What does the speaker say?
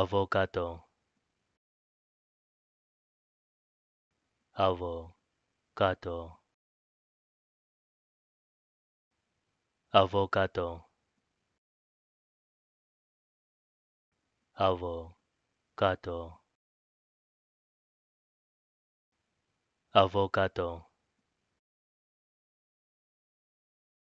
avocado avocado avocado avocado avocado